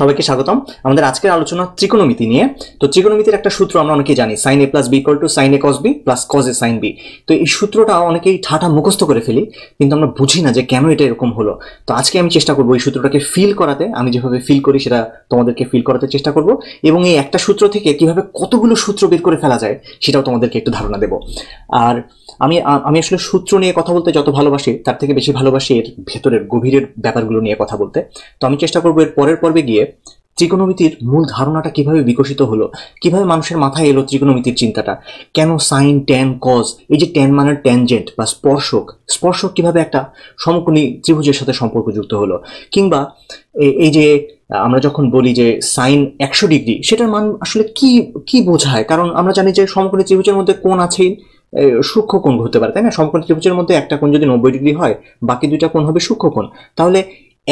সবাইকে স্বাগতম আমাদের আজকের আলোচনা ত্রিকোণমিতি নিয়ে তো ত্রিকোণমিতির একটা সূত্র আমরা অনেকেই জানি sine A plus B equal to sine A cos B plus cos A sine B তো এই সূত্রটা অনেকেই ঠাটা মুখস্থ করে ফেলি কিন্তু আমরা বুঝি না যে কেন এটা এরকম হলো তো আজকে আমি চেষ্টা করবো এই সূত্রটাকে ফিল করাতে আমি যেভাবে ফিল করি সেটা তোমাদেরকে ফিল করাতে চেষ্টা করব এবং এই একটা সূত্র থেকে কিভাবে কতগুলো সূত্র বের করে ফেলা যায় সেটাও তোমাদেরকে একটু ধারণা দেব আর আমি আমি আসলে সূত্র নিয়ে কথা বলতে যত ভালোবাসি তার থেকে বেশি ভালোবাসি এর ভেতরের গভীরের ব্যাপারগুলো নিয়ে কথা বলতে তো আমি চেষ্টা করবো এর পরের পর্বে গিয়ে ত্রিকোণমিতির মূল ধারণাটা কিভাবে বিকশিত হলো কিভাবে মানুষের মাথায় এলো ত্রিকোণমিতির চিন্তাটা কেন সাইন ট্যান কজ এই যে ট্যান মানের ট্যানজেন্ট বা স্পর্শক স্পর্শক কিভাবে একটা সমকোণী ত্রিভুজের সাথে সম্পর্কযুক্ত হলো কিংবা এই যে আমরা যখন বলি যে সাইন একশো ডিগ্রি সেটার মান আসলে কি কি বোঝায় কারণ আমরা জানি যে সমকোণী ত্রিভুজের মধ্যে কোন আছেই সূক্ষ্ম কোণ হতে পারে তাই না সমকোণী ত্রিভুজের মধ্যে একটা কোণ যদি নব্বই ডিগ্রি হয় বাকি দুইটা কোণ হবে সূক্ষ্ম কোণ তাহলে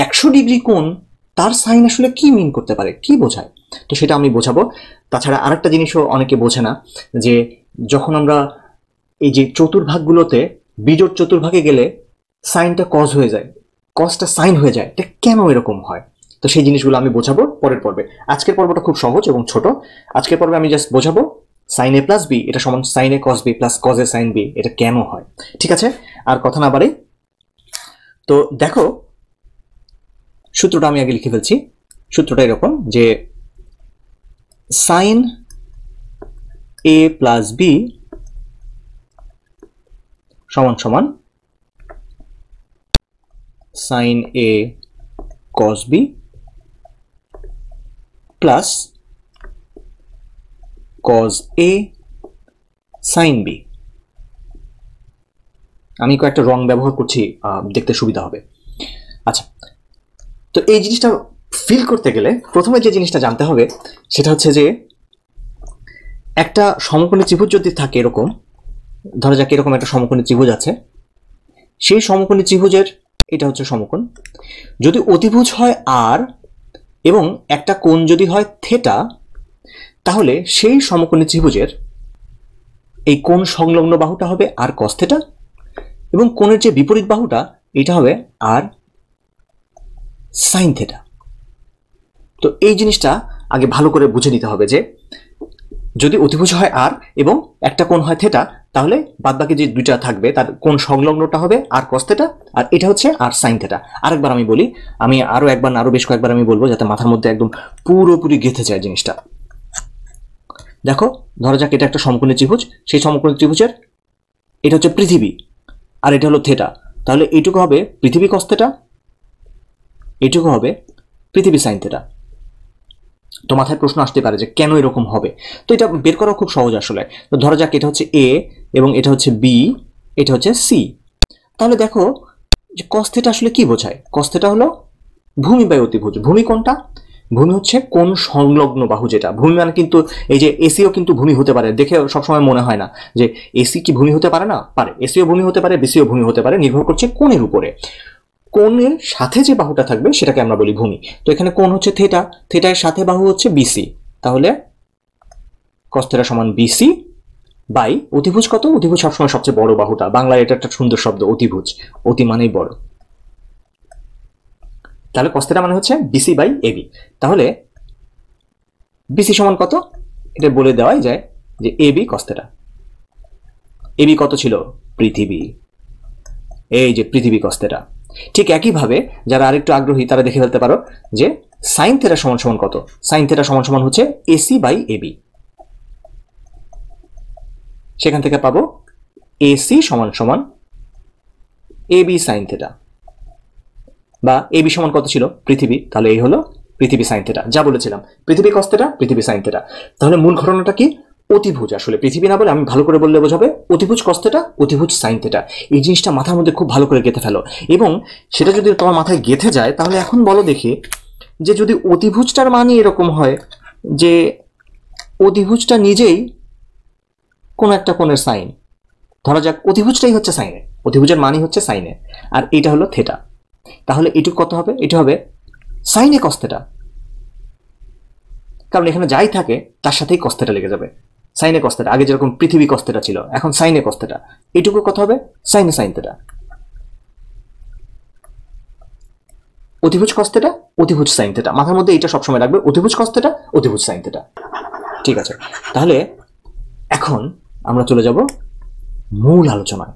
একশো ডিগ্রি কোণ তার সাইন আসলে কি মিন করতে পারে কি বোঝায় তো সেটা আমি বোঝাবো তাছাড়া আরেকটা জিনিসও অনেকে বোঝে না যে যখন আমরা এই যে চতুর্ভাগগুলোতে বিজোট চতুর্ভাগে গেলে সাইনটা কজ হয়ে যায় কজটা সাইন হয়ে যায় এটা কেন এরকম হয় তো সেই জিনিসগুলো আমি বোঝাবো পরের পর্বে আজকের পর্বটা খুব সহজ এবং ছোট আজকের পর্বে আমি জাস্ট বোঝাবো সাইন এ প্লাস বি এটা সমান sine A cos B plus cos A sine B এটা কেন হয় ঠিক আছে আর কথা না বাড়ি তো দেখো সূত্রটা আমি আগে লিখে ফেলছি সূত্রটা এরকম যে সাইন এ প্লাস বি সমান সমান sine A cos B plus cos A sine B আমি কয়েকটা রং ব্যবহার করছি দেখতে সুবিধা হবে আচ্ছা তো এই জিনিসটা ফিল করতে গেলে প্রথমে যে জিনিসটা জানতে হবে সেটা হচ্ছে যে একটা সমকোণী ত্রিভুজ যদি থাকে এরকম ধরা যাক এরকম একটা সমকোণী ত্রিভুজ আছে সেই সমকোণী ত্রিভুজের এটা হচ্ছে সমকোণ যদি অতিভুজ হয় আর এবং একটা কোণ যদি হয় থেটা তাহলে সেই সমকোণী ত্রিভুজের এই কোণ সংলগ্ন বাহুটা হবে আর কস্থেটা এবং কোণের যে বিপরীত বাহুটা এটা হবে আর সাইন থেটা তো এই জিনিসটা আগে ভালো করে বুঝে নিতে হবে যে যদি অতিভুজ হয় আর এবং একটা কোণ হয় থেটা তাহলে বাদবাকি যে দুইটা থাকবে তার কোন সংলগ্নটা হবে আর কস আর এটা হচ্ছে আর সাইন থেটা আরেকবার আমি বলি আমি আরও একবার আরও বেশ কয়েকবার আমি বলবো যাতে মাথার মধ্যে একদম পুরোপুরি গেঁথে যায় জিনিসটা দেখো ধরা যাক এটা একটা সমকোণী ত্রিভুজ সেই সমকোণী ত্রিভুজের এটা হচ্ছে পৃথিবী আর এটা হলো থেটা তাহলে এইটুকু হবে পৃথিবী কস এটুকু হবে পৃথিবী সাইন থেটা তো মাথায় প্রশ্ন আসতে পারে যে কেন এরকম হবে তো এটা বের করা খুব সহজ আসলে তো ধরা যাক এটা হচ্ছে এ এবং এটা হচ্ছে বি এটা হচ্ছে সি তাহলে দেখো যে কস্থেটা আসলে কি বোঝায় কস্থেটা হলো ভূমি বায়ু অতিভুজ ভূমি কোনটা ভূমি হচ্ছে কোন সংলগ্ন বাহু যেটা ভূমি মানে কিন্তু এই যে এসিও কিন্তু ভূমি হতে পারে দেখে সবসময় মনে হয় না যে এসি কি ভূমি হতে পারে না পারে এসিও ভূমি হতে পারে বিসিও ভূমি হতে পারে নির্ভর করছে কোনের উপরে কোণের সাথে যে বাহুটা থাকবে সেটাকে আমরা বলি ভূমি তো এখানে কোণ হচ্ছে থেটা থেটার সাথে বাহু হচ্ছে বিসি তাহলে কস্তেরা সমান বিসি বাই অতিভুজ কত অতিভুজ সবসময় সবচেয়ে বড় বাহুটা বাংলায় এটা একটা সুন্দর শব্দ অতিভুজ অতি মানেই বড় তাহলে কস্তেরা মানে হচ্ছে বিসি বাই এবি তাহলে বিসি সমান কত এটা বলে দেওয়াই যায় যে এবি কস্তেরা এবি কত ছিল পৃথিবী এই যে পৃথিবী কস্তেটা ঠিক একইভাবে যারা আরেকটু আগ্রহী তারা দেখে ফেলতে পারো যে সাইন থেটা সমান সমান কত সাইন থেটা সমান সমান হচ্ছে এসি বাই এবি সেখান থেকে পাবো এসি সমান সমান এবি সাইন থেটা বা এবি সমান কত ছিল পৃথিবী তাহলে এই হলো পৃথিবী সাইন থেটা যা বলেছিলাম পৃথিবী কস্তেটা পৃথিবী সাইন থেটা তাহলে মূল ঘটনাটা কি অতিভুজ আসলে পৃথিবী না বলে আমি ভালো করে বললে বোঝাবে অতিভুজ কস্তেটা অতিভুজ সাইন থেটা এই জিনিসটা মাথার মধ্যে খুব ভালো করে গেঁথে ফেলো এবং সেটা যদি তোমার মাথায় গেঁথে যায় তাহলে এখন বলো দেখি যে যদি অতিভুজটার মানই এরকম হয় যে অতিভুজটা নিজেই কোনো একটা কোণের সাইন ধরা যাক অতিভুজটাই হচ্ছে সাইনে অতিভুজের মানই হচ্ছে সাইনে আর এটা হলো থেটা তাহলে এটুক কত হবে এটা হবে সাইনে কস্তেটা কারণ এখানে যাই থাকে তার সাথেই কস্তেটা লেগে যাবে সাইনে কস্তেটা আগে যেরকম পৃথিবী কস্তেটা ছিল এখন সাইনে কস্তেটা এটুকু কথা হবে সাইনে সাইন অতিভুজ কস্তেটা অতিভুজ সাইন মাথার মধ্যে এটা সবসময় রাখবে অতিভুজ কস্তেটা অতিভুজ সাইন ঠিক আছে তাহলে এখন আমরা চলে যাব মূল আলোচনায়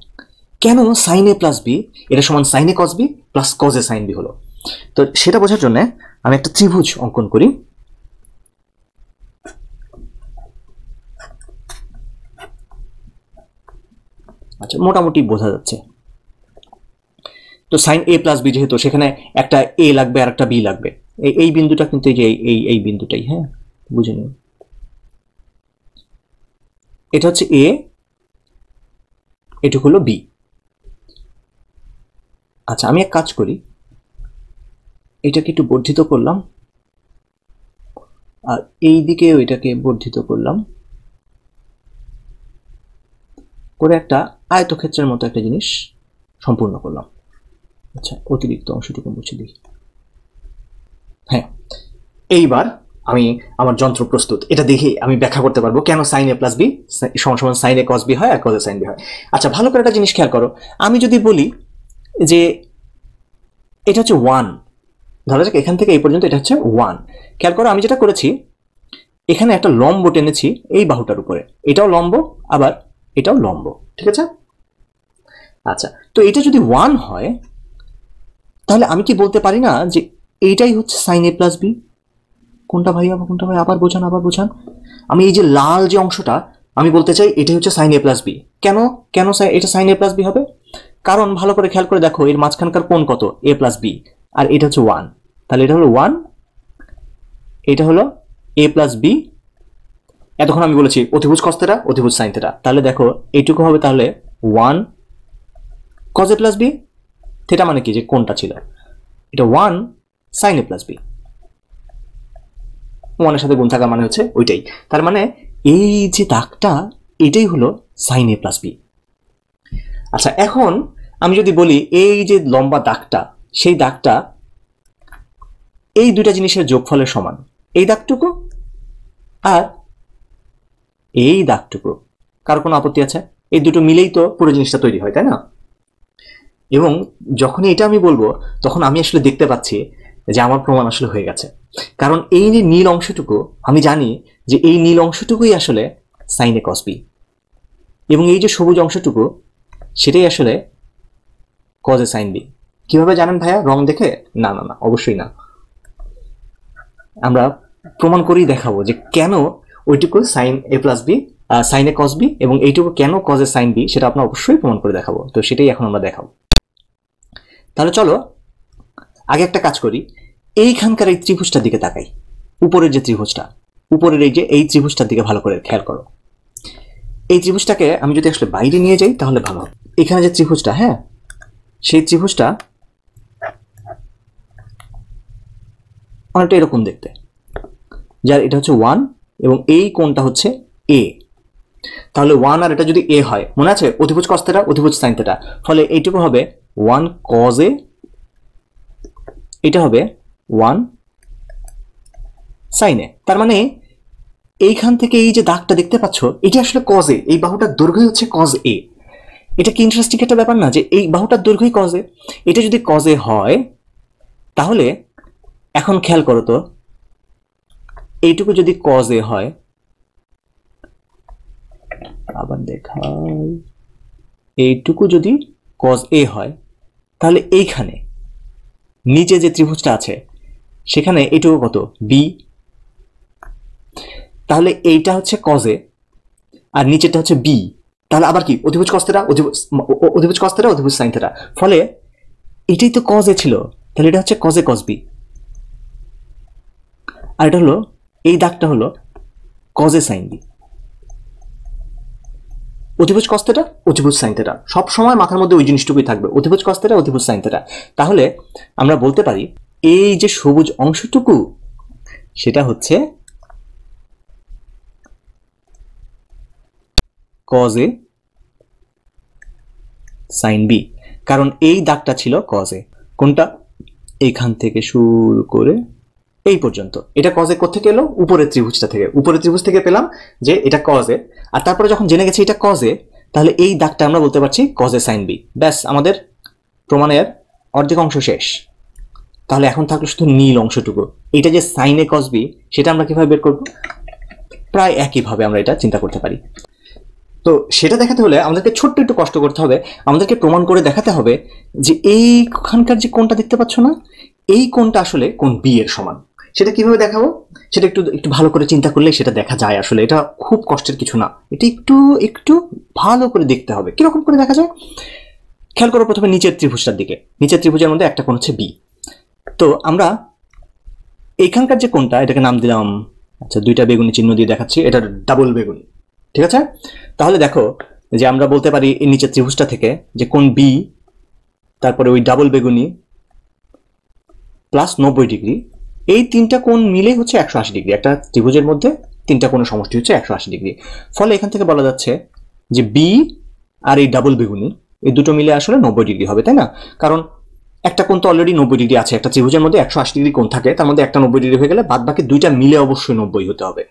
কেন সাইন এ প্লাস বি এটা সমান sine A cos B plus cos A sine B হলো তো সেটা বোঝার জন্য আমি একটা ত্রিভুজ অঙ্কন করি আচ্ছা মোটামুটি বোঝা যাচ্ছে তো সাইন এ প্লাস বি যেহেতু সেখানে একটা এ লাগবে আর একটা বি লাগবে এই এই বিন্দুটা কিন্তু এই যে এই এই বিন্দুটাই হ্যাঁ বুঝে নিন এটা হচ্ছে এ এটুক হলো বি আচ্ছা আমি এক কাজ করি এটাকে একটু বর্ধিত করলাম আর এই দিকে ওইটাকে বর্ধিত করলাম করে একটা আয়তক্ষেত্রের মতো একটা জিনিস সম্পূর্ণ করলাম আচ্ছা অতিরিক্ত অংশটুকু মুছে দিই হ্যাঁ এইবার আমি আমার যন্ত্র প্রস্তুত এটা দেখে আমি ব্যাখ্যা করতে পারবো কেন সাইন এ প্লাস বি সমান সমান সাইন এ কস বি হয় আর কস এ সাইন বি হয় আচ্ছা ভালো করে একটা জিনিস খেয়াল করো আমি যদি বলি যে এটা হচ্ছে ওয়ান ধরা যাক এখান থেকে এই পর্যন্ত এটা হচ্ছে ওয়ান খেয়াল করো আমি যেটা করেছি এখানে একটা লম্ব টেনেছি এই বাহুটার উপরে এটাও লম্ব আবার এটাও লম্ব ঠিক আছে আচ্ছা তো এটা যদি ওয়ান হয় তাহলে আমি কি বলতে পারি না যে এইটাই হচ্ছে সাইন এ প্লাস বি কোনটা ভাই আবার কোনটা ভাই আবার বোঝান আবার বোঝান আমি এই যে লাল যে অংশটা আমি বলতে চাই এটাই হচ্ছে সাইন এ প্লাস বি কেন কেন এটা সাইন এ প্লাস বি হবে কারণ ভালো করে খেয়াল করে দেখো এর মাঝখানকার কোন কত এ প্লাস বি আর এটা হচ্ছে ওয়ান তাহলে এটা হলো ওয়ান এটা হলো এ প্লাস বি এতক্ষণ আমি বলেছি অতিভুজ কস থেটা অতিভুজ সাইন থেটা তাহলে দেখো এইটুকু হবে তাহলে one cos A plus B theta মানে কি যে কোনটা ছিল এটা one sine A plus B ওয়ানের সাথে গুণ থাকার মানে হচ্ছে ওইটাই তার মানে এই যে দাগটা এটাই হলো সাইন এ প্লাস বি আচ্ছা এখন আমি যদি বলি এই যে লম্বা দাগটা সেই দাগটা এই দুইটা জিনিসের যোগফলের সমান এই দাগটুকু আর এই দাগটুকু কার কোনো আপত্তি আছে এই দুটো মিলেই তো পুরো জিনিসটা তৈরি হয় তাই না এবং যখনই এটা আমি বলবো তখন আমি আসলে দেখতে পাচ্ছি যে আমার প্রমাণ আসলে হয়ে গেছে কারণ এই যে নীল অংশটুকু আমি জানি যে এই নীল অংশটুকুই আসলে সাইনে কসবি এবং এই যে সবুজ অংশটুকু সেটাই আসলে কজে সাইন বি কীভাবে জানেন ভাইয়া রং দেখে না না না অবশ্যই না আমরা প্রমাণ করেই দেখাবো যে কেন ওইটুকু সাইন এ প্লাস বি সাইনে কস বি এবং এইটুকু কেন কজে সাইন বি সেটা আপনার অবশ্যই প্রমাণ করে দেখাবো তো সেটাই এখন আমরা দেখাবো তাহলে চলো আগে একটা কাজ করি এইখানকার এই ত্রিভুজটার দিকে তাকাই উপরের যে ত্রিভুজটা উপরের এই যে এই ত্রিভুজটার দিকে ভালো করে খেয়াল করো এই ত্রিভুজটাকে আমি যদি আসলে বাইরে নিয়ে যাই তাহলে ভালো হবে এখানে যে ত্রিভুজটা হ্যাঁ সেই ত্রিভুজটা অনেকটা এরকম দেখতে যার এটা হচ্ছে ওয়ান এবং এই কোনটা হচ্ছে এ তাহলে ওয়ান আর এটা যদি এ হয় মনে আছে অধিভুজ কস অধিভুজ সাইন থেটা ফলে এইটুকু হবে ওয়ান কজ এ এটা হবে ওয়ান সাইনে তার মানে এইখান থেকে এই যে দাগটা দেখতে পাচ্ছ এটি আসলে কজ এ এই বাহুটার দৈর্ঘ্যই হচ্ছে কজ এ এটা কি ইন্টারেস্টিং একটা ব্যাপার না যে এই বাহুটার দৈর্ঘ্যই কজে এটা যদি কজে হয় তাহলে এখন খেয়াল করো তো এইটুকু যদি কজ এ হয় আবার দেখাই এইটুকু যদি কজ এ হয় তাহলে এইখানে নিচে যে ত্রিভুজটা আছে সেখানে এইটুকু কত বি তাহলে এইটা হচ্ছে কজে আর নিচেরটা হচ্ছে বি তাহলে আবার কি অধিভুজ কস্তেরা অধিভুজ কস্তেরা অধিভুজ সাইন্থেরা ফলে এটাই তো কজে ছিল তাহলে এটা হচ্ছে কজে কজ বি আর এটা হলো এই দাগটা হলো কজে সাইন দি অতিভুজ কস্তেটা অতিভুজ সাইন সব সবসময় মাথার মধ্যে ওই জিনিসটুকুই থাকবে অতিভুজ কস্তেটা অতিভুজ সাইন তাহলে আমরা বলতে পারি এই যে সবুজ অংশটুকু সেটা হচ্ছে কজ এ সাইন বি কারণ এই দাগটা ছিল কজ এ কোনটা এখান থেকে শুরু করে এই পর্যন্ত এটা কজে কোথেকে এলো উপরের ত্রিভুজটা থেকে উপরের ত্রিভুজ থেকে পেলাম যে এটা কজে আর তারপরে যখন জেনে গেছি এটা কজে তাহলে এই দাগটা আমরা বলতে পারছি কজে সাইন বি ব্যাস আমাদের প্রমাণের অর্ধেক অংশ শেষ তাহলে এখন থাকলো শুধু নীল অংশটুকু এটা যে সাইনে কজ বি সেটা আমরা কীভাবে বের করব প্রায় একইভাবে আমরা এটা চিন্তা করতে পারি তো সেটা দেখাতে হলে আমাদেরকে ছোট্ট একটু কষ্ট করতে হবে আমাদেরকে প্রমাণ করে দেখাতে হবে যে এইখানকার যে কোনটা দেখতে পাচ্ছ না এই কোনটা আসলে কোন বি এর সমান সেটা কিভাবে দেখাবো সেটা একটু একটু ভালো করে চিন্তা করলে সেটা দেখা যায় আসলে এটা খুব কষ্টের কিছু না এটা একটু একটু ভালো করে দেখতে হবে কীরকম করে দেখা যায় খেয়াল করো প্রথমে নিচের ত্রিভুজটার দিকে নিচের ত্রিভুজের মধ্যে একটা কোণ হচ্ছে বি তো আমরা এখানকার যে কোনটা এটাকে নাম দিলাম আচ্ছা দুইটা বেগুনি চিহ্ন দিয়ে দেখাচ্ছি এটা ডাবল বেগুনি ঠিক আছে তাহলে দেখো যে আমরা বলতে পারি এই নিচের ত্রিভুজটা থেকে যে কোন বি তারপরে ওই ডাবল বেগুনি প্লাস নব্বই ডিগ্রি এই তিনটা কোণ মিলে হচ্ছে একশো আশি ডিগ্রি একটা ত্রিভুজের মধ্যে তিনটা কোন সমষ্টি হচ্ছে একশো আশি ডিগ্রি ফলে এখান থেকে বলা যাচ্ছে যে বি আর এই ডাবল বেগুনি এই দুটো মিলে আসলে নব্বই ডিগ্রি হবে তাই না কারণ একটা কোণ তো অলরেডি নব্বই ডিগ্রি আছে একটা ত্রিভুজের মধ্যে একশো আশি ডিগ্রি কোণ থাকে তার মধ্যে একটা নব্বই ডিগ্রি হয়ে গেলে বাদ বাকি দুইটা মিলে অবশ্যই নব্বই হতে হবে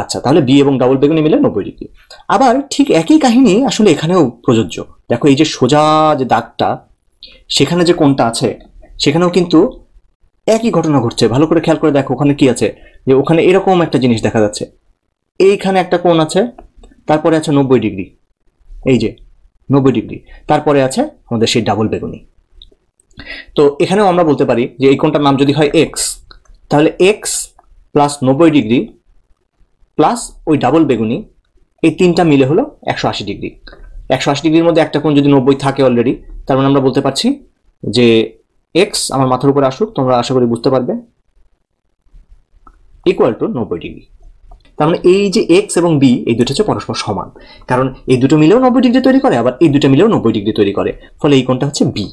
আচ্ছা তাহলে বি এবং ডাবল বেগুনি মিলে নব্বই ডিগ্রি আবার ঠিক একই কাহিনী আসলে এখানেও প্রযোজ্য দেখো এই যে সোজা যে দাগটা সেখানে যে কোণটা আছে সেখানেও কিন্তু একই ঘটনা ঘটছে ভালো করে খেয়াল করে দেখো ওখানে কি আছে যে ওখানে এরকম একটা জিনিস দেখা যাচ্ছে এইখানে একটা কোণ আছে তারপরে আছে নব্বই ডিগ্রি এই যে নব্বই ডিগ্রি তারপরে আছে আমাদের সেই ডাবল বেগুনি তো এখানেও আমরা বলতে পারি যে এই কোণটার নাম যদি হয় এক্স তাহলে এক্স প্লাস নব্বই ডিগ্রি প্লাস ওই ডাবল বেগুনি এই তিনটা মিলে হলো একশো আশি ডিগ্রি একশো আশি ডিগ্রির মধ্যে একটা কোণ যদি নব্বই থাকে অলরেডি তার মানে আমরা বলতে পারছি যে এক্স আমার মাথার উপরে আসুক তোমরা আশা করি বুঝতে পারবে ইকুয়াল টু নব্বই ডিগ্রি তার মানে এই যে এক্স এবং বি এই দুটো হচ্ছে পরস্পর সমান কারণ এই দুটো মিলেও নব্বই ডিগ্রি তৈরি করে আবার এই দুটো মিলেও নব্বই ডিগ্রি তৈরি করে ফলে এই কোনটা হচ্ছে বি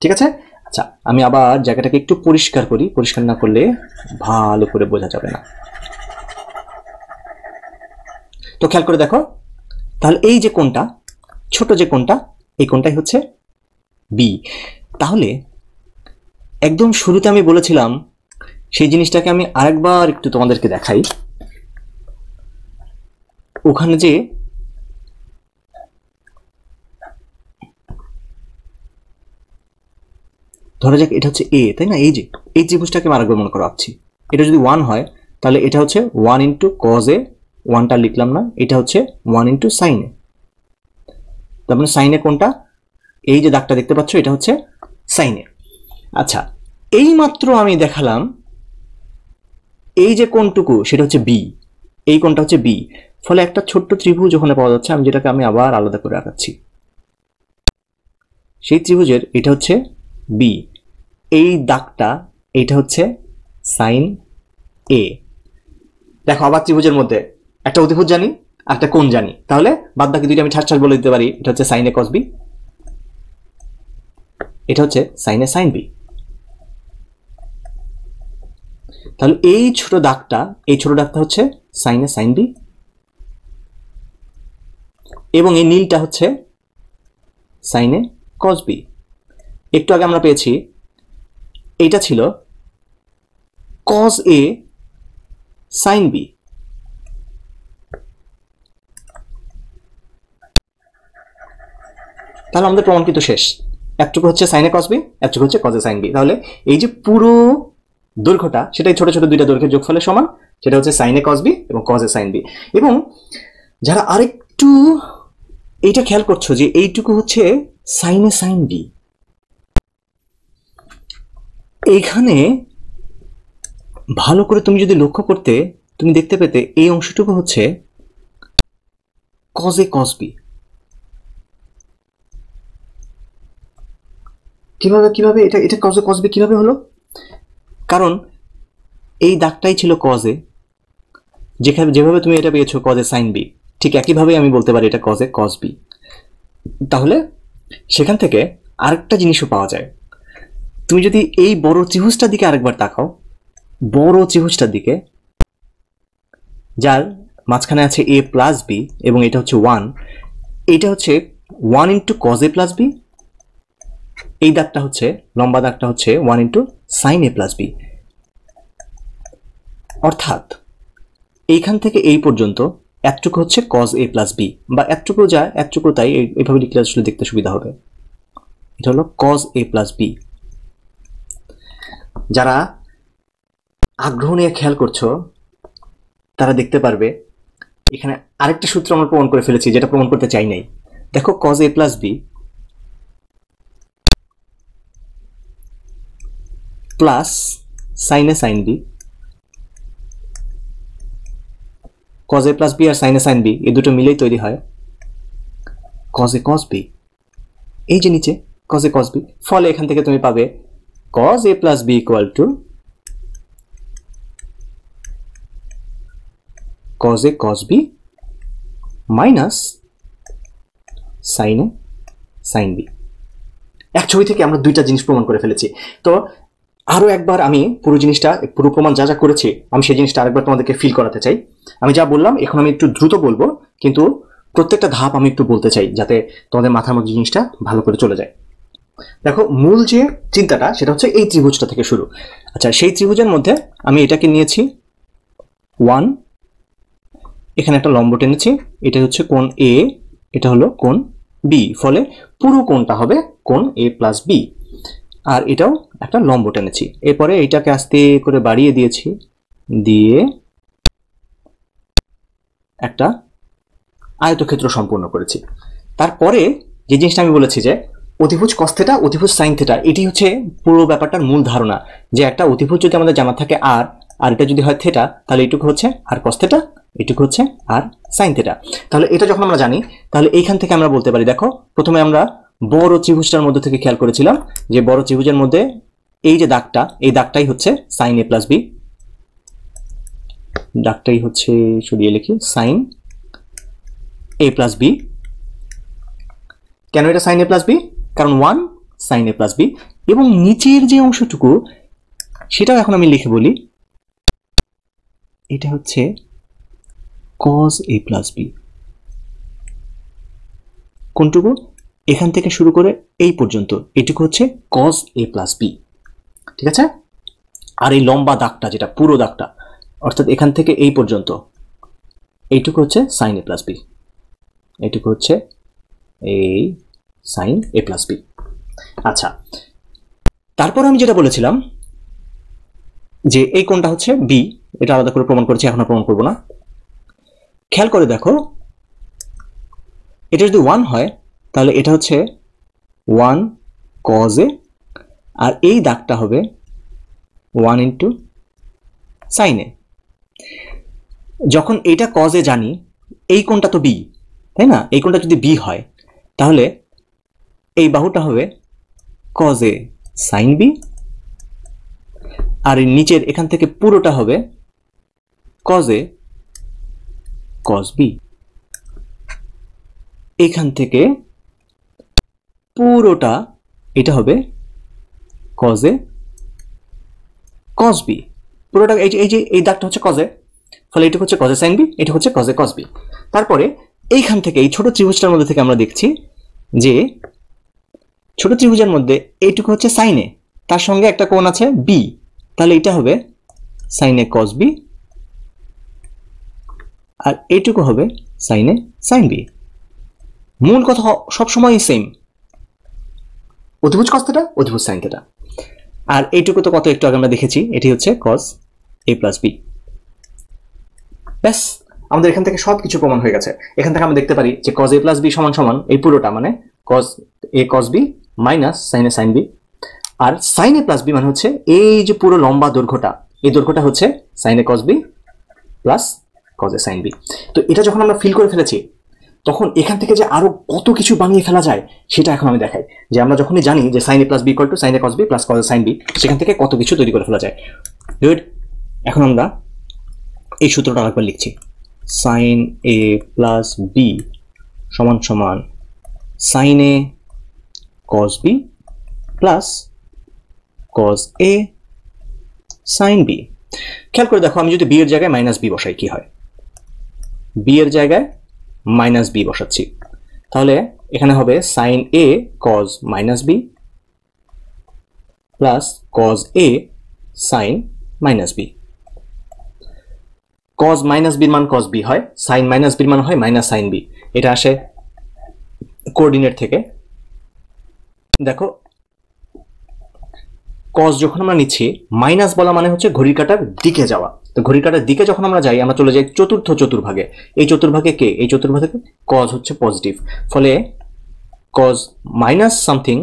ঠিক আছে আচ্ছা আমি আবার জায়গাটাকে একটু পরিষ্কার করি পরিষ্কার না করলে ভালো করে বোঝা যাবে না তো খেয়াল করে দেখো তাহলে এই যে কোনটা ছোট যে কোনটা এই কোনটাই হচ্ছে বি তাহলে একদম শুরুতে আমি বলেছিলাম সেই জিনিসটাকে আমি আরেকবার একটু তোমাদেরকে দেখাই ওখানে যে ধরা যাক এটা হচ্ছে এ তাই না এই যে এই ত্রিভুজটাকে আমি আরেকবার মনে করা হচ্ছে এটা যদি ওয়ান হয় তাহলে এটা হচ্ছে ওয়ান ইন্টু কজ এ ওয়ানটা লিখলাম না এটা হচ্ছে ওয়ান ইন্টু সাইন এ তার মানে সাইনে কোনটা এই যে দাগটা দেখতে পাচ্ছ এটা হচ্ছে সাইনে আচ্ছা এই মাত্র আমি দেখালাম এই যে কোনটুকু সেটা হচ্ছে বি এই কোনটা হচ্ছে বি ফলে একটা ছোট্ট ত্রিভুজ ওখানে পাওয়া যাচ্ছে আমি যেটাকে আমি আবার আলাদা করে আঁকাচ্ছি সেই ত্রিভুজের এটা হচ্ছে বি এই দাগটা এইটা হচ্ছে সাইন এ দেখো আবার ত্রিভুজের মধ্যে একটা অতিভুজ জানি একটা কোন জানি তাহলে বাদ বাকি দুইটা আমি ঠাস ঠাস বলে দিতে পারি এটা হচ্ছে সাইন এ কস বি এটা হচ্ছে সাইন এ সাইন বি তাহলে এই ছোট দাগটা এই ছোট দাগটা হচ্ছে সাইন এ সাইন বি এবং এই নীলটা হচ্ছে সাইন এ কস বি একটু আগে আমরা পেয়েছি এটা ছিল কজ এ সাইন বি তাহলে আমাদের প্রমাণ কিন্তু শেষ একটুকু হচ্ছে সাইনে কস বি একটুকু হচ্ছে কজে সাইন বি তাহলে এই যে পুরো দৈর্ঘ্যটা সেটাই ছোট ছোট দুইটা দৈর্ঘ্যের যোগফলের সমান সেটা হচ্ছে সাইনে কস বি এবং কজে সাইন বি এবং যারা আরেকটু এইটা খেয়াল করছো যে এইটুকু হচ্ছে সাইনে সাইন বি এইখানে ভালো করে তুমি যদি লক্ষ্য করতে তুমি দেখতে পেতে এই অংশটুকু হচ্ছে কজে কস বি কিভাবে কিভাবে এটা এটা কজে কস বি কিভাবে হলো কারণ এই দাগটাই ছিল কজে যেখানে যেভাবে তুমি এটা পেয়েছো কজে সাইন বি ঠিক একইভাবে আমি বলতে পারি এটা কজে কজ বি তাহলে সেখান থেকে আরেকটা জিনিসও পাওয়া যায় তুমি যদি এই বড় ত্রিভুজটার দিকে আরেকবার তাকাও বড় ত্রিভুজটার দিকে যার মাঝখানে আছে এ প্লাস বি এবং এটা হচ্ছে ওয়ান এটা হচ্ছে one into cos A plus B এই দাগটা হচ্ছে লম্বা দাগটা হচ্ছে one into sine A plus B অর্থাৎ এইখান থেকে এই পর্যন্ত একটুকু হচ্ছে কজ এ প্লাস বি বা একটুকু যা একটুকু তাই এইভাবে লিখলে আসলে দেখতে সুবিধা হবে এটা হলো কজ এ প্লাস বি যারা আগ্রহ নিয়ে খেয়াল করছো তারা দেখতে পারবে এখানে আরেকটা সূত্র আমরা প্রমাণ করে ফেলেছি যেটা প্রমাণ করতে চাই নাই দেখো cos A plus B plus sine A sine B cos A plus B আর সাইনে সাইন বি এই দুটো মিলেই তৈরি হয় কজ এ কজ বি এই যে নিচে কজ এ কজ বি ফলে এখান থেকে তুমি পাবে cos A plus B equal to cos A cos B minus sine A sine B এক ছবি থেকে আমরা দুইটা জিনিস প্রমাণ করে ফেলেছি তো আরও একবার আমি পুরো জিনিসটা পুরো প্রমাণ যা যা করেছি আমি সেই জিনিসটা আরেকবার তোমাদেরকে ফিল করাতে চাই আমি যা বললাম এখন আমি একটু দ্রুত বলবো কিন্তু প্রত্যেকটা ধাপ আমি একটু বলতে চাই যাতে তোমাদের মাথার মধ্যে জিনিসটা ভালো করে চলে যায় দেখো মূল যে চিন্তাটা সেটা হচ্ছে এই ত্রিভুজটা থেকে শুরু আচ্ছা সেই ত্রিভুজের মধ্যে আমি এটাকে নিয়েছি ওয়ান এখানে একটা লম্ব টেনেছি এটা হচ্ছে কোন এ এটা হলো কোন বি ফলে পুরো কোনটা হবে কোন এ প্লাস বি আর এটাও একটা লম্ব টেনেছি এরপরে এইটাকে আস্তে করে বাড়িয়ে দিয়েছি দিয়ে একটা আয়তক্ষেত্র সম্পূর্ণ করেছি তারপরে যে জিনিসটা আমি বলেছি যে অতিভুজ কস্থেটা অতিভুজ সাইন থেটা এটি হচ্ছে পুরো ব্যাপারটার মূল ধারণা যে একটা অতিভুজ যদি আমাদের জানা থাকে আর আর এটা যদি হয় থেটা তাহলে এটুকু হচ্ছে আর কস্থেটা এটুকু হচ্ছে আর সাইন থেটা তাহলে এটা যখন আমরা জানি তাহলে এইখান থেকে আমরা বলতে পারি দেখো প্রথমে আমরা বড় ত্রিভুজটার মধ্যে থেকে খেয়াল করেছিলাম যে বড় ত্রিভুজের মধ্যে এই যে দাগটা এই দাগটাই হচ্ছে সাইন এ প্লাস বি দাগটাই হচ্ছে সরিয়ে লিখি সাইন এ প্লাস বি কেন এটা সাইন এ প্লাস বি কারণ one sine A plus B এবং নিচের যে অংশটুকু সেটাও এখন আমি লিখে বলি এটা হচ্ছে কজ এ প্লাস বি কোনটুকু এখান থেকে শুরু করে এই পর্যন্ত এটুকু হচ্ছে কজ এ প্লাস বি ঠিক আছে আর এই লম্বা দাগটা যেটা পুরো দাগটা অর্থাৎ এখান থেকে এই পর্যন্ত এইটুকু হচ্ছে সাইন এ প্লাস বি এইটুকু হচ্ছে এই সাইন এ প্লাস বি আচ্ছা তারপর আমি যেটা বলেছিলাম যে এই কোনটা হচ্ছে বি এটা আলাদা করে প্রমাণ করেছি এখন প্রমাণ করব না খেয়াল করে দেখো এটা যদি ওয়ান হয় তাহলে এটা হচ্ছে ওয়ান কজ এ আর এই দাগটা হবে ওয়ান ইন্টু সাইনে যখন এইটা কজে জানি এই কোনটা তো বি তাই না এই কোনটা যদি বি হয় তাহলে এই বাহুটা হবে কজে সাইন বি আর নিচের এখান থেকে পুরোটা হবে কজে কজ বি এখান থেকে পুরোটা এটা হবে কজ এ কজ বি পুরোটা এই যে এই যে এই দাগটা হচ্ছে কজে ফলে এটা হচ্ছে কজে সাইন বি এটা হচ্ছে কজে কজ বি তারপরে এইখান থেকে এই ছোট ত্রিভুজটার মধ্যে থেকে আমরা দেখছি যে ছোট ত্রিভুজের মধ্যে এইটুকু হচ্ছে সাইনে তার সঙ্গে একটা কোণ আছে বি তাহলে এটা হবে সাইনে কজ বি আর এইটুকু হবে সাইনে সাইন বি মূল কথা সবসময় সেম অধিভুজ কস থেটা সাইনটা সাইন আর এইটুকু তো কত একটু আগে আমরা দেখেছি এটি হচ্ছে কস এ প্লাস বি ব্যাস আমাদের এখান থেকে সব কিছু প্রমাণ হয়ে গেছে এখান থেকে আমরা দেখতে পারি যে কজ এ প্লাস বি সমান সমান এই পুরোটা মানে cos A cos B minus sine A sine B আর সাইনে প্লাস বি মানে হচ্ছে এই যে পুরো লম্বা দৈর্ঘ্যটা এই দৈর্ঘ্যটা হচ্ছে sine A cos B plus cos A sine B তো এটা যখন আমরা ফিল করে ফেলেছি তখন এখান থেকে যে আরও কত কিছু বানিয়ে ফেলা যায় সেটা এখন আমি দেখাই যে আমরা যখনই জানি যে sine A plus B call to sine A cos B plus cos sine B সেখান থেকে কত কিছু তৈরি করে ফেলা যায় গুড এখন আমরা এই সূত্রটা আরেকবার লিখছি সাইন এ প্লাস বি সমান সমান sine A cos B plus cos A sine B খেয়াল করে দেখো আমি যদি বি এর জায়গায় মাইনাস বি বসাই কি হয় বি এর জায়গায় মাইনাস বি বসাচ্ছি তাহলে এখানে হবে sine A cos minus B plus cos A sine minus B cos minus বির মান কজ বি হয় সাইন মাইনাস বির মান হয় মাইনাস সাইন বি এটা আসে কোঅর্ডিনেট থেকে দেখো কজ যখন আমরা নিচ্ছি মাইনাস বলা মানে হচ্ছে ঘড়ি কাটার দিকে যাওয়া তো ঘড়ির কাটার দিকে যখন আমরা যাই আমরা চলে যাই চতুর্থ চতুর্ভাগে এই চতুর্ভাগে কে এই চতুর্ভাগে কজ হচ্ছে পজিটিভ ফলে কজ মাইনাস সামথিং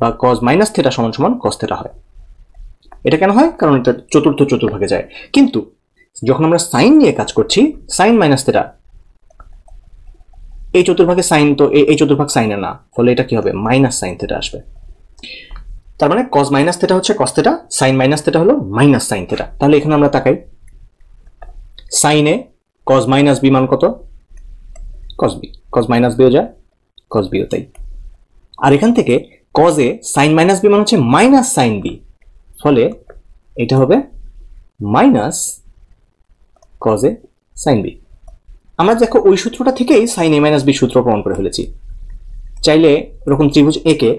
বা কজ মাইনাস থেটা সমান সমান কজ থেটা হয় এটা কেন হয় কারণ এটা চতুর্থ চতুর্ভাগে যায় কিন্তু যখন আমরা সাইন নিয়ে কাজ করছি সাইন মাইনাস থেটা এই চতুর্ভাগে সাইন তো এই চতুর্ভাগ সাইনে না ফলে এটা কি হবে মাইনাস সাইন থেটা আসবে তার মানে কজ মাইনাস থেটা হচ্ছে cos theta sine minus theta হলো মাইনাস সাইন থেটা তাহলে এখানে আমরা তাকাই sine A cos minus B মান কত কজ বি কজ মাইনাস বিও যায় কজ বিও তাই আর এখান থেকে cos A sine minus B মান হচ্ছে মাইনাস সাইন বি ফলে এটা হবে minus cos A sine B আমরা দেখো ওই সূত্রটা থেকেই সাইন এ মাইনাস বি সূত্র প্রমাণ করে ফেলেছি চাইলে এরকম ত্রিভুজ একে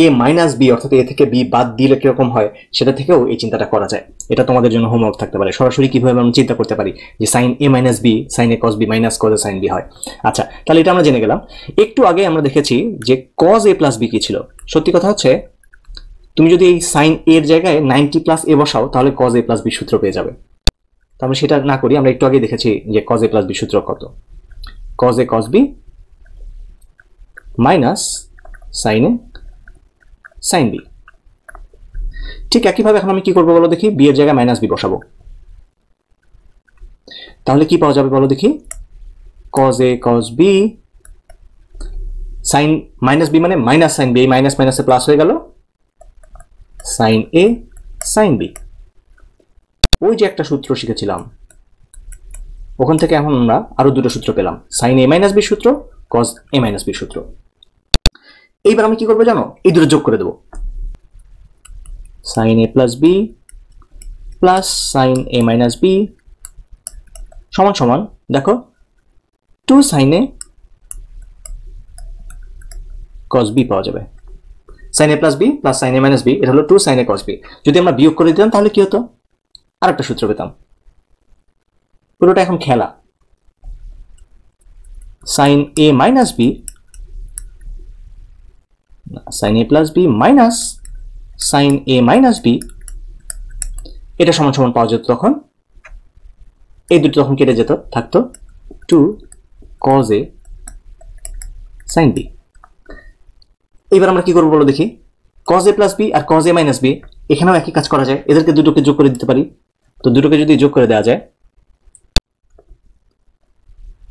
এ মাইনাস বি অর্থাৎ এ থেকে বি বাদ দিলে কিরকম হয় সেটা থেকেও এই চিন্তাটা করা যায় এটা তোমাদের জন্য হোমওয়ার্ক থাকতে পারে সরাসরি কিভাবে আমরা চিন্তা করতে পারি যে sine A minus B sine A cos B minus cos A sine B হয় আচ্ছা তাহলে এটা আমরা জেনে গেলাম একটু আগে আমরা দেখেছি যে কজ এ প্লাস বি কি ছিল সত্যি কথা হচ্ছে তুমি যদি এই সাইন এর জায়গায় নাইনটি প্লাস এ বসাও তাহলে কজ এ প্লাস বি সূত্র পেয়ে যাবে তো আমরা মানে সেটা না করি আমরা একটু আগে দেখেছি যে কজ এ প্লাস বি সূত্র কত cos A cos B minus sine A sine B ঠিক একইভাবে এখন আমি কি করবো বলো দেখি বি এর জায়গায় মাইনাস বি বসাবো তাহলে কি পাওয়া যাবে বলো দেখি কজ মানে A cos B sine minus B মানে মাইনাস সাইন বি এই মাইনাস মাইনাসে প্লাস হয়ে গেল সাইন এ সাইন বি ওই যে একটা সূত্র শিখেছিলাম ওখান থেকে এখন আমরা আরও দুটো সূত্র পেলাম সাইন এ মাইনাস বি সূত্র কজ এ মাইনাস বি সূত্র এইবার আমি কি করবো জানো এই দুটো যোগ করে দেবো sine A plus B plus sine A minus B সমান সমান দেখো টু সাইনে কস বি পাওয়া যাবে sine A plus B plus sine A minus B এটা হলো two sine A cos B যদি আমরা বিয়োগ করে দিতাম তাহলে কি হতো আর একটা সূত্র পেতাম পুরোটা এখন খেলা sine A minus B sine A plus b minus sine a minus b এটা সমান সমান পাওয়া যেত তখন এই দুটো তখন কেটে যেত থাকতো two cos A sine B এবার আমরা কি করবো বলো দেখি কজ এ প্লাস বি আর কজ এ মাইনাস বি এখানেও একই কাজ করা যায় এদেরকে দুটোকে যোগ করে দিতে পারি তো দুটোকে যদি যোগ করে দেওয়া যায়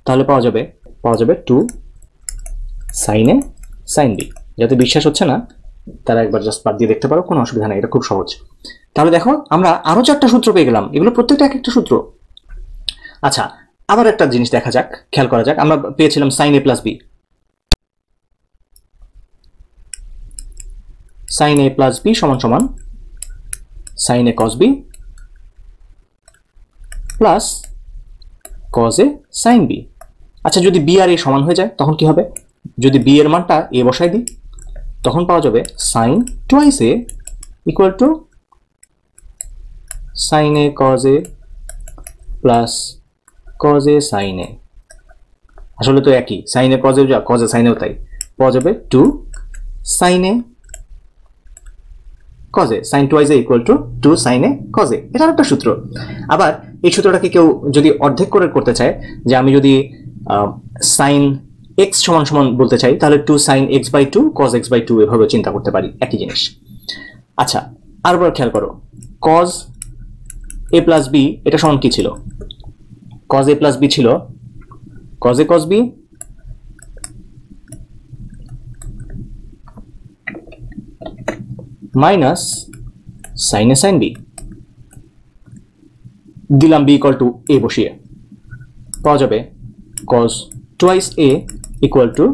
তাহলে পাওয়া যাবে পাওয়া যাবে two sine A sine B যাতে বিশ্বাস হচ্ছে না তারা একবার জাস্ট বাদ দিয়ে দেখতে পারো কোনো অসুবিধা নেই এটা খুব সহজ তাহলে দেখো আমরা আরও চারটা সূত্র পেয়ে গেলাম এগুলো প্রত্যেকটা এক একটা সূত্র আচ্ছা আবার একটা জিনিস দেখা যাক খেয়াল করা যাক আমরা পেয়েছিলাম sine A plus B sine A plus B সমান সমান sine A cos B plus cos A sine B আচ্ছা যদি বি আর এ সমান হয়ে যায় তখন কি হবে যদি বি এর মানটা এ বসায় দিই তখন পাওয়া যাবে sine twice A equal to sine A cos A plus cos A sine A আসলে তো একই সাইনে এ যা কজ সাইন সাইনেও তাই পাওয়া যাবে two sine cos cos A sine twice A equal to two sine A cos A এটা একটা সূত্র আবার এই সূত্রটাকে কেউ যদি অর্ধেক করে করতে চায় যে আমি যদি সাইন এক্স সমান সমান বলতে চাই তাহলে two sine X by two cos X by two এভাবে চিন্তা করতে পারি একই জিনিস আচ্ছা আরবার খেয়াল করো কজ এ প্লাস বি এটা সমান কি ছিল কজ এ প্লাস বি ছিল cos A cos B minus sine A sine B দিলাম বি ইকল টু এ বসিয়ে পাওয়া যাবে cos twice A equal to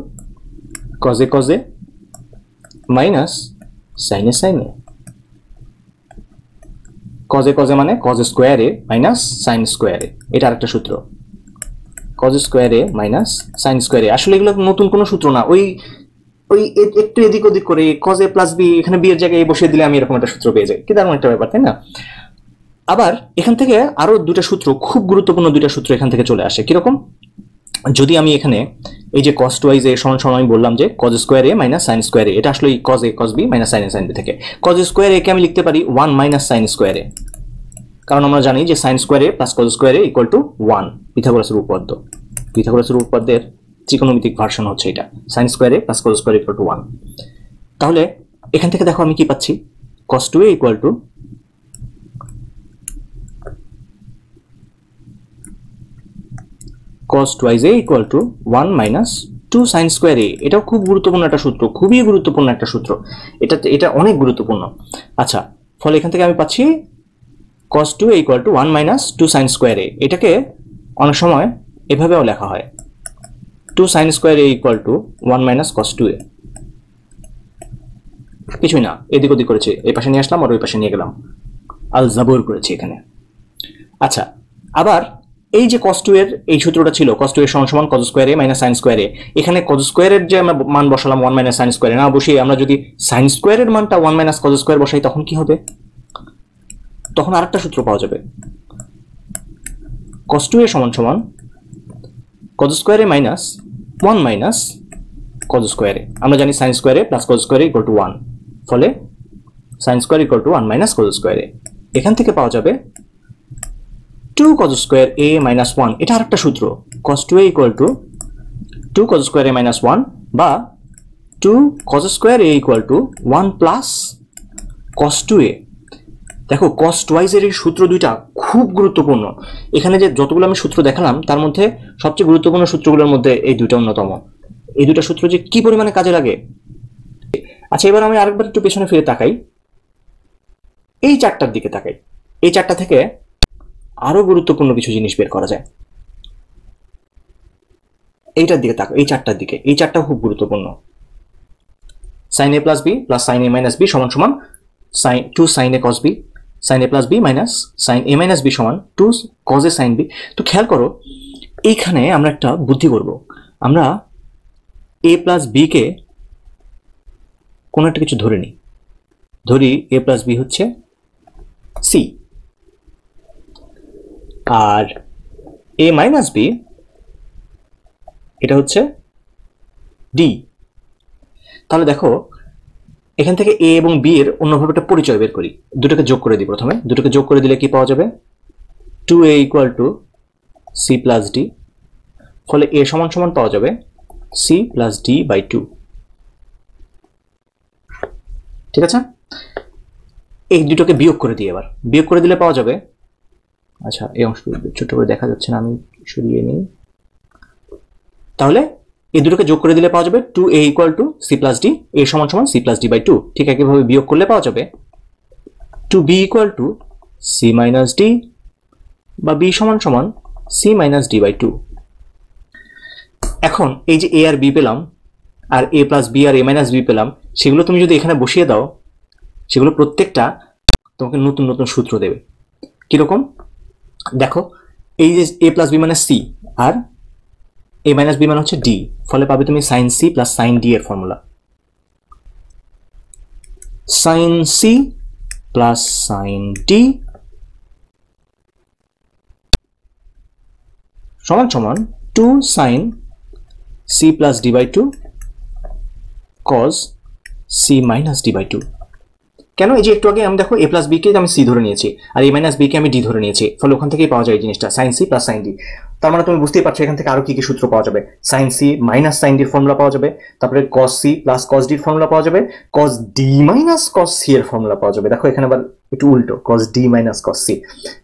cos a cos a minus sin a sin a cos a cos a মানে cos square a minus sin square a এটা আরেকটা সূত্র cos square a minus sin square a আসলে এগুলো নতুন কোনো সূত্র না ওই ওই একটু এদিক ওদিক করে cos a প্লাস b এখানে b এর জায়গায় বসিয়ে দিলে আমি এরকম একটা সূত্র পেয়ে যাই কি দারুণ একটা ব্যাপার তাই না আবার এখান থেকে আরো দুটো সূত্র খুব গুরুত্বপূর্ণ দুটো সূত্র এখান থেকে চলে আসে কিরকম যদি আমি এখানে এই যে কস্ট ওয়াইজ এ সমান সমান আমি বললাম যে cos square A minus sine square A এটা আসলে cos A cos B minus sine A sine B থেকে কজ স্কোয়ার এ কে আমি লিখতে পারি one minus sine square A কারণ আমরা জানি যে sine square A plus cos square A equal to one পিথাগোরাসের উপপাদ্য পিথাগোরাসের উপপাদ্যের ত্রিকোণমিতিক ভার্সন হচ্ছে এটা sine square A plus cos square equal to one তাহলে এখান থেকে দেখো আমি কি পাচ্ছি cos two A equal to cos twice A equal to 1 minus 2 sin square a এটাও খুব গুরুত্বপূর্ণ একটা সূত্র খুবই গুরুত্বপূর্ণ একটা সূত্র এটা এটা অনেক গুরুত্বপূর্ণ আচ্ছা ফলে এখান থেকে আমি পাচ্ছি cos 2 a equal to 1 minus 2 sin square এটাকে অনেক সময় এভাবেও লেখা হয় 2 sin square a equal to 1 minus cos two A কিছুই না এদিক ওদিক করেছে এই পাশে নিয়ে আসলাম আর ওই পাশে নিয়ে গেলাম আল জাবর করেছি এখানে আচ্ছা আবার এই যে কস্টু এর এই সূত্রটা ছিল কস্টু এর সমান কজ স্কোয়ারে মাইনাস সাইন স্কোয়ারে এখানে কজ স্কোয়ারের যে আমরা মান বসালাম ওয়ান মাইনাস সাইন স্কোয়ারে না বসিয়ে আমরা যদি সাইন স্কোয়ারের মানটা ওয়ান মাইনাস কজ স্কোয়ার বসাই তখন কি হবে তখন আরেকটা সূত্র পাওয়া যাবে কস্টু এর সমান সমান কজ স্কোয়ারে মাইনাস ওয়ান মাইনাস কজ স্কোয়ারে আমরা জানি sine square A plus cos square A equal to one ফলে sine square equal to one minus cos square A এখান থেকে পাওয়া যাবে two cos square A minus one এটা আরেকটা সূত্র cos two A equal to two cos square A minus one বা two cos square A equal to one plus cos two A দেখো কস্ট ওয়াইজের এই সূত্র দুইটা খুব গুরুত্বপূর্ণ এখানে যে যতগুলো আমি সূত্র দেখালাম তার মধ্যে সবচেয়ে গুরুত্বপূর্ণ সূত্রগুলোর মধ্যে এই দুইটা অন্যতম এই দুইটা সূত্র যে কি পরিমাণে কাজে লাগে আচ্ছা এবার আমি আরেকবার একটু পেছনে ফিরে তাকাই এই চারটার দিকে তাকাই এই চারটা থেকে আরও গুরুত্বপূর্ণ কিছু জিনিস বের করা যায় এইটার দিকে তাকো এই চারটার দিকে এই চারটা খুব গুরুত্বপূর্ণ sine A plus B plus sine A minus B সমান সমান sine two sine A cos B sine A plus B minus sine A minus B সমান two cos A sine B তো খেয়াল করো এইখানে আমরা একটা বুদ্ধি করব আমরা এ প্লাস বিকে কোনো একটা কিছু ধরে নিই ধরি এ প্লাস বি হচ্ছে সি আর এ মাইনাস বি এটা হচ্ছে ডি তাহলে দেখো এখান থেকে এ এবং বি এর অন্যভাবে একটা পরিচয় বের করি দুটোকে যোগ করে দিই প্রথমে দুটোকে যোগ করে দিলে কি পাওয়া যাবে two A equal to C plus D ফলে এ সমান সমান পাওয়া যাবে C plus D by two ঠিক আছে এই দুটোকে বিয়োগ করে দিই এবার বিয়োগ করে দিলে পাওয়া যাবে আচ্ছা এই অংশ ছোট করে দেখা যাচ্ছে না আমি সরিয়ে নিই তাহলে এই দুটোকে যোগ করে দিলে পাওয়া যাবে two A equal to C plus D A সমান সমান C plus D by two ঠিক একইভাবে বিয়োগ করলে পাওয়া যাবে two B equal to C minus D বা বি সমান সমান C minus D by two এখন এই যে এ আর বি পেলাম আর এ প্লাস বি আর এ মাইনাস বি পেলাম সেগুলো তুমি যদি এখানে বসিয়ে দাও সেগুলো প্রত্যেকটা তোমাকে নতুন নতুন সূত্র দেবে কীরকম দেখো এই যে এ প্লাস বি মানে সি আর এ মাইনাস বি মানে হচ্ছে ডি ফলে পাবে তুমি sine C plus sine D এর formula sine C plus sine D সমান সমান two sine C plus D by two cos C minus D by two কেন এই যে একটু আগে আমি দেখো এ প্লাস বিকে আমি সি ধরে নিয়েছি আর এ মাইনাস বিকে আমি ডি ধরে নিয়েছি ফলে ওখান থেকেই পাওয়া যায় এই জিনিসটা sine C plus sine D তার মানে তুমি বুঝতেই পারছো এখান থেকে আরো কি কি সূত্র পাওয়া যাবে সাইন সি মাইনাস সাইন ডির ফর্মুলা পাওয়া যাবে তারপরে কস সি প্লাস কস ডির ফর্মুলা পাওয়া যাবে cos D minus cos C এর ফর্মুলা পাওয়া যাবে দেখো এখানে আবার একটু উল্টো cos D minus cos C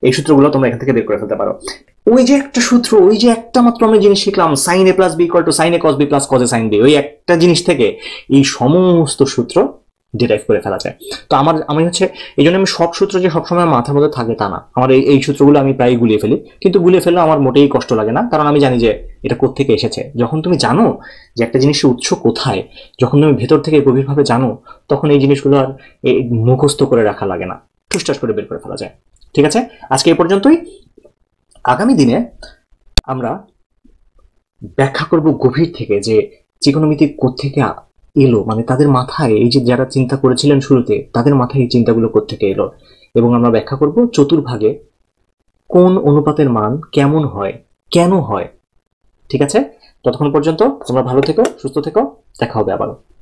এই সূত্রগুলো তোমরা এখান থেকে বের করে ফেলতে পারো ওই যে একটা সূত্র ওই যে একটা মাত্র আমি জিনিস শিখলাম sine A plus B equal to sine A cos B plus cos A sine B ওই একটা জিনিস থেকে এই সমস্ত সূত্র ডিরাইভ করে ফেলা যায় তো আমার আমি হচ্ছে এই জন্য আমি সব সূত্র যে সবসময় মাথার মধ্যে থাকে তা না আমার এই এই সূত্রগুলো আমি প্রায় গুলিয়ে ফেলি কিন্তু গুলিয়ে ফেললে আমার মোটেই কষ্ট লাগে না কারণ আমি জানি যে এটা কোথেকে এসেছে যখন তুমি জানো যে একটা জিনিসের উৎস কোথায় যখন তুমি ভেতর থেকে গভীরভাবে জানো তখন এই জিনিসগুলো আর মুখস্থ করে রাখা লাগে না ঠুসঠাস করে বের করে ফেলা যায় ঠিক আছে আজকে এ পর্যন্তই আগামী দিনে আমরা ব্যাখ্যা করব গভীর থেকে যে ত্রিকোণমিতি কোথেকে এলো মানে তাদের মাথায় এই যে যারা চিন্তা করেছিলেন শুরুতে তাদের মাথায় এই চিন্তাগুলো থেকে এলো এবং আমরা ব্যাখ্যা করব চতুর্ভাগে কোন অনুপাতের মান কেমন হয় কেন হয় ঠিক আছে ততক্ষণ পর্যন্ত তোমরা ভালো থেকো সুস্থ থেকো দেখা হবে আবারও